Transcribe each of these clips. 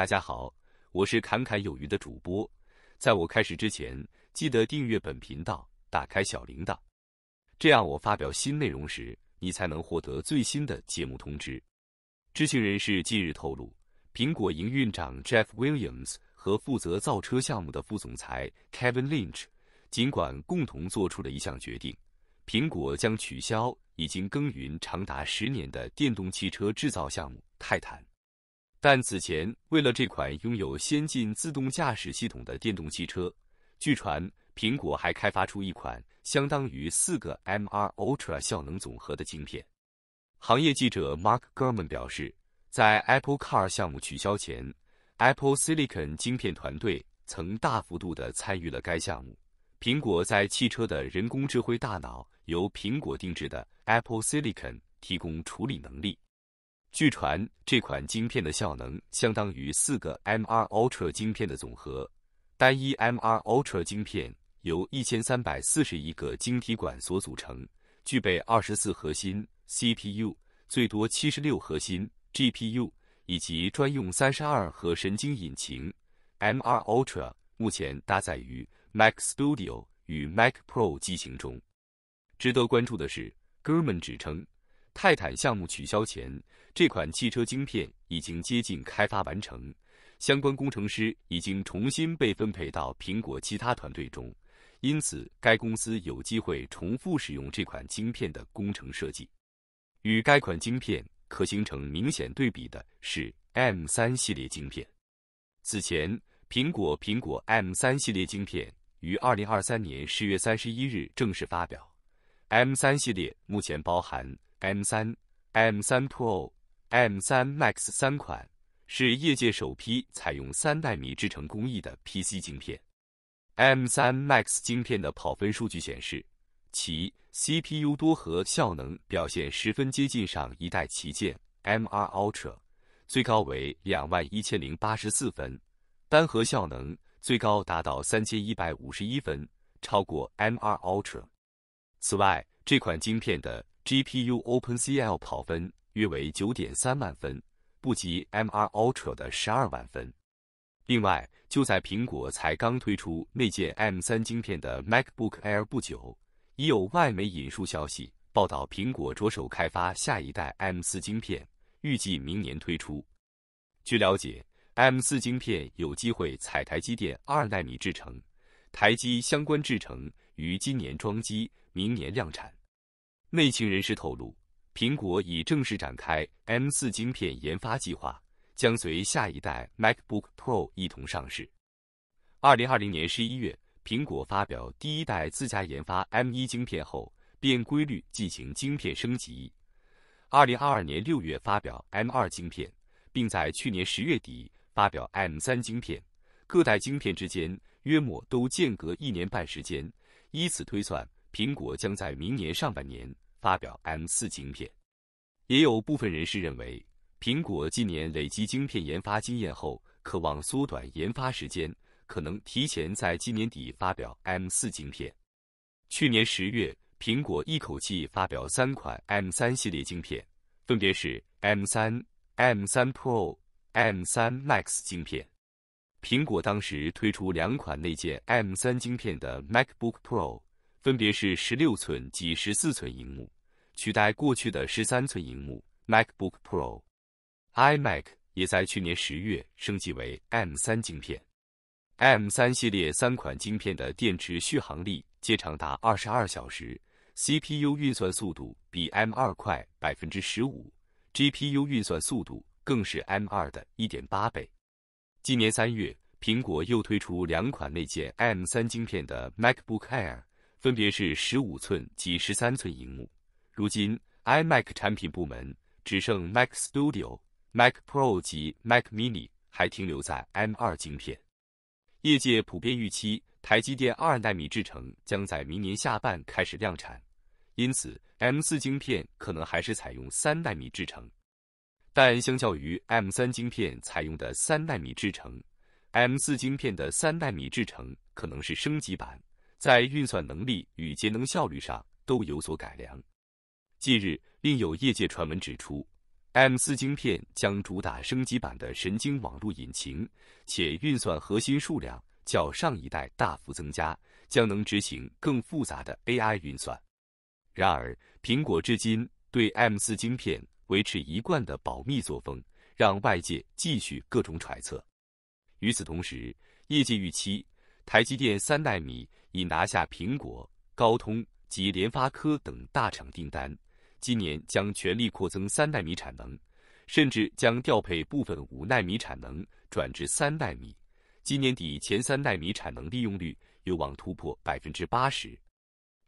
大家好，我是侃侃有余的主播。在我开始之前，记得订阅本频道，打开小铃铛，这样我发表新内容时，你才能获得最新的节目通知。知情人士近日透露，苹果营运长 Jeff Williams 和负责造车项目的副总裁 Kevin Lynch，尽管共同做出了一项决定，苹果将取消已经耕耘长达十年的电动汽车制造项目泰坦。但此前，为了这款拥有先进自动驾驶系统的电动汽车，据传苹果还开发出一款相当于四个 M2 Ultra 效能总和的晶片。行业记者 Mark Gurman 表示，在 Apple Car 项目取消前，Apple Silicon 晶片团队曾大幅度地参与了该项目。苹果在汽车的人工智慧大脑由苹果定制的 Apple Silicon 提供处理能力。据传，这款晶片的效能相当于四个 m r Ultra 晶片的总和。单一 m r Ultra 晶片由一千三百四十一个晶体管所组成，具备二十四核心 CPU，最多七十六核心 GPU，以及专用三十二核神经引擎。m r Ultra 目前搭载于 Mac Studio 与 Mac Pro 机型中。值得关注的是，哥们指称。泰坦项目取消前，这款汽车晶片已经接近开发完成。相关工程师已经重新被分配到苹果其他团队中，因此该公司有机会重复使用这款晶片的工程设计。与该款晶片可形成明显对比的是 M 三系列晶片。此前，苹果苹果 M 三系列晶片于二零二三年十月三十一日正式发表。M 三系列目前包含。M 三、M 三 Pro、M 三 Max 三款是业界首批采用三代米制程工艺的 PC 晶片。M 三 Max 晶片的跑分数据显示，其 CPU 多核效能表现十分接近上一代旗舰 MR Ultra，最高为两万一千零八十四分，单核效能最高达到三千一百五十一分，超过 MR Ultra。此外，这款晶片的 GPU OpenCL 跑分约为九点三万分，不及 M2 Ultra 的十二万分。另外，就在苹果才刚推出内建 M3 晶片的 MacBook Air 不久，已有外媒引述消息报道，苹果着手开发下一代 M4 晶片，预计明年推出。据了解，M4 晶片有机会采台积电二纳米制程，台积相关制程于今年装机，明年量产。内情人士透露，苹果已正式展开 M 四晶片研发计划，将随下一代 MacBook Pro 一同上市。二零二零年十一月，苹果发表第一代自家研发 M 一晶片后，便规律进行晶片升级。二零二二年六月发表 M 二晶片，并在去年十月底发表 M 三晶片。各代晶片之间约莫都间隔一年半时间，以此推算。苹果将在明年上半年发表 M 四晶片，也有部分人士认为，苹果今年累积晶片研发经验后，渴望缩短研发时间，可能提前在今年底发表 M 四晶片。去年十月，苹果一口气发表三款 M 三系列晶片，分别是 M 三、M 三 Pro、M 三 Max 晶片。苹果当时推出两款内建 M 三晶片的 MacBook Pro。分别是十六寸及十四寸荧幕，取代过去的十三寸荧幕。MacBook Pro、iMac 也在去年十月升级为 M 三晶片。M 三系列三款晶片的电池续航力皆长达二十二小时，CPU 运算速度比 M 二快百分之十五，GPU 运算速度更是 M 二的一点八倍。今年三月，苹果又推出两款内建 M 三晶片的 MacBook Air。分别是十五寸及十三寸荧幕。如今，iMac 产品部门只剩 Mac Studio、Mac Pro 及 Mac Mini，还停留在 M2 芯片。业界普遍预期，台积电二纳米制程将在明年下半开始量产，因此 M4 芯片可能还是采用三纳米制程。但相较于 M3 芯片采用的三纳米制程，M4 芯片的三纳米制程可能是升级版。在运算能力与节能效率上都有所改良。近日，另有业界传闻指出，M4 晶片将主打升级版的神经网络引擎，且运算核心数量较上一代大幅增加，将能执行更复杂的 AI 运算。然而，苹果至今对 M4 晶片维持一贯的保密作风，让外界继续各种揣测。与此同时，业界预期。台积电三纳米已拿下苹果、高通及联发科等大厂订单，今年将全力扩增三纳米产能，甚至将调配部分五纳米产能转至三纳米。今年底前三纳米产能利用率有望突破百分之八十。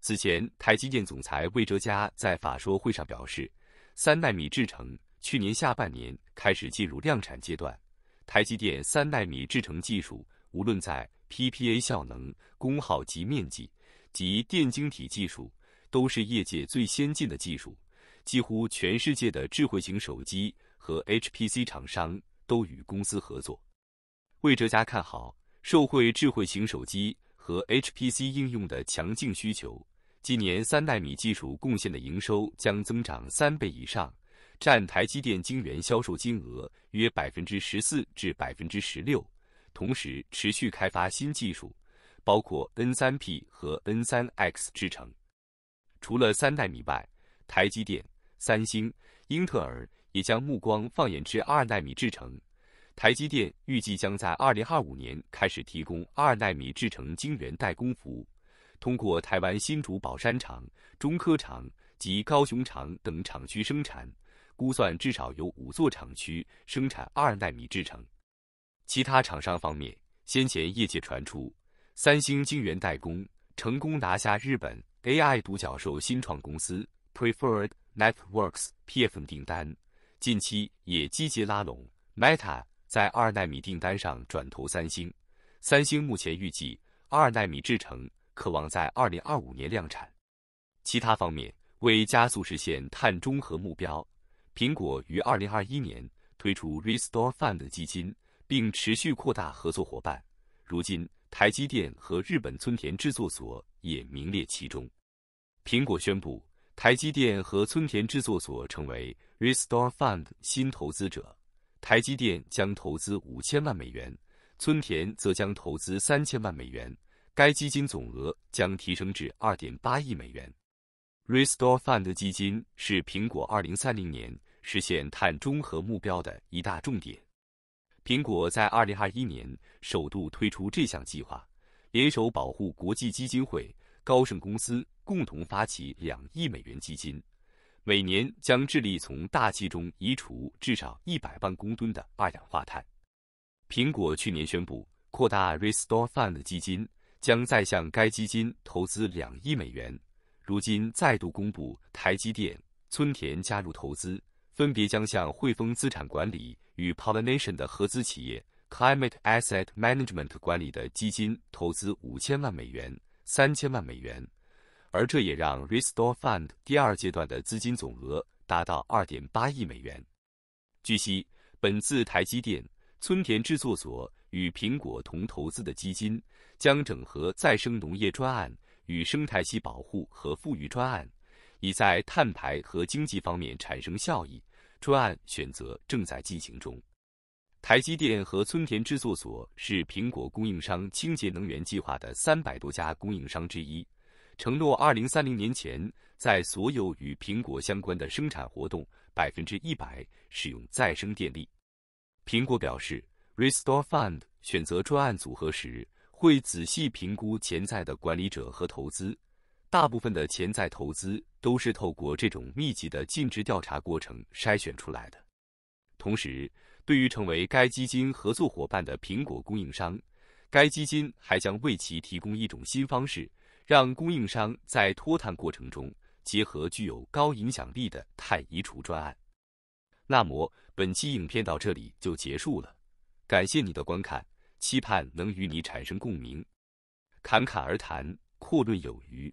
此前，台积电总裁魏哲嘉在法说会上表示，三纳米制程去年下半年开始进入量产阶段，台积电三纳米制程技术。无论在 PPA 效能、功耗及面积及电晶体技术，都是业界最先进的技术。几乎全世界的智慧型手机和 HPC 厂商都与公司合作。魏哲家看好受惠智慧型手机和 HPC 应用的强劲需求，今年三纳米技术贡献的营收将增长三倍以上，占台积电晶圆销售金额约百分之十四至百分之十六。同时，持续开发新技术，包括 N 三 P 和 N 三 X 制程。除了三代米外，台积电、三星、英特尔也将目光放眼至二纳米制程。台积电预计将在二零二五年开始提供二纳米制程晶圆代工服务，通过台湾新竹宝山厂、中科厂及高雄厂等厂区生产。估算至少有五座厂区生产二纳米制程。其他厂商方面，先前业界传出，三星晶圆代工成功拿下日本 AI 独角兽新创公司 Preferred Networks PFM 订单。近期也积极拉拢 Meta 在二纳米订单上转投三星。三星目前预计二纳米制程可望在二零二五年量产。其他方面，为加速实现碳中和目标，苹果于二零二一年推出 Restore Fund 基金。并持续扩大合作伙伴。如今，台积电和日本村田制作所也名列其中。苹果宣布，台积电和村田制作所成为 Restore Fund 新投资者。台积电将投资五千万美元，村田则将投资三千万美元。该基金总额将提升至二点八亿美元。Restore Fund 基金是苹果二零三零年实现碳中和目标的一大重点。苹果在2021年首度推出这项计划，联手保护国际基金会、高盛公司共同发起两亿美元基金，每年将致力从大气中移除至少一百万公吨的二氧化碳。苹果去年宣布扩大 Restore Fund 基金，将再向该基金投资两亿美元。如今再度公布，台积电、村田加入投资，分别将向汇丰资产管理。与 Pollination 的合资企业 Climate Asset Management 管理的基金投资五千万美元、三千万美元，而这也让 Restore Fund 第二阶段的资金总额达到二点八亿美元。据悉，本次台积电、村田制作所与苹果同投资的基金将整合再生农业专案与生态系保护和富裕专案，以在碳排和经济方面产生效益。专案选择正在进行中。台积电和村田制作所是苹果供应商清洁能源计划的三百多家供应商之一，承诺二零三零年前在所有与苹果相关的生产活动百分之一百使用再生电力。苹果表示，Restore Fund 选择专案组合时会仔细评估潜在的管理者和投资。大部分的潜在投资都是透过这种密集的尽职调查过程筛选出来的。同时，对于成为该基金合作伙伴的苹果供应商，该基金还将为其提供一种新方式，让供应商在脱碳过程中结合具有高影响力的碳移除专案。那么，本期影片到这里就结束了，感谢你的观看，期盼能与你产生共鸣。侃侃而谈，阔论有余。